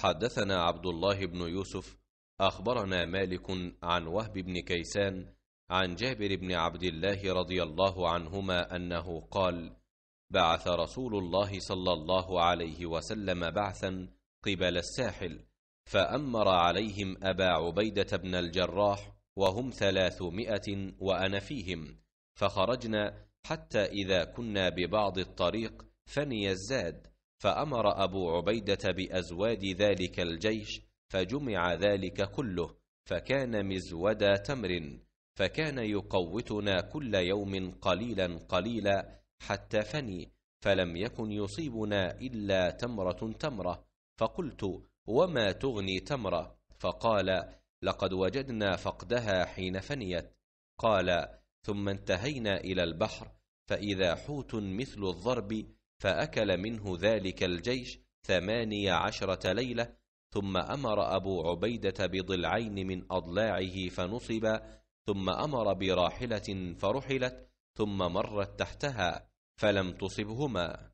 حدثنا عبد الله بن يوسف أخبرنا مالك عن وهب بن كيسان عن جابر بن عبد الله رضي الله عنهما أنه قال بعث رسول الله صلى الله عليه وسلم بعثا قبل الساحل فأمر عليهم أبا عبيدة بن الجراح وهم ثلاثمائة وأنا فيهم فخرجنا حتى إذا كنا ببعض الطريق فني الزاد فأمر أبو عبيدة بأزواد ذلك الجيش فجمع ذلك كله فكان مزود تمر فكان يقوتنا كل يوم قليلا قليلا حتى فني فلم يكن يصيبنا إلا تمرة تمرة فقلت وما تغني تمرة فقال لقد وجدنا فقدها حين فنيت قال ثم انتهينا إلى البحر فإذا حوت مثل الضرب فأكل منه ذلك الجيش ثماني عشرة ليلة ثم أمر أبو عبيدة بضلعين من أضلاعه فنصبا ثم أمر براحلة فرحلت ثم مرت تحتها فلم تصبهما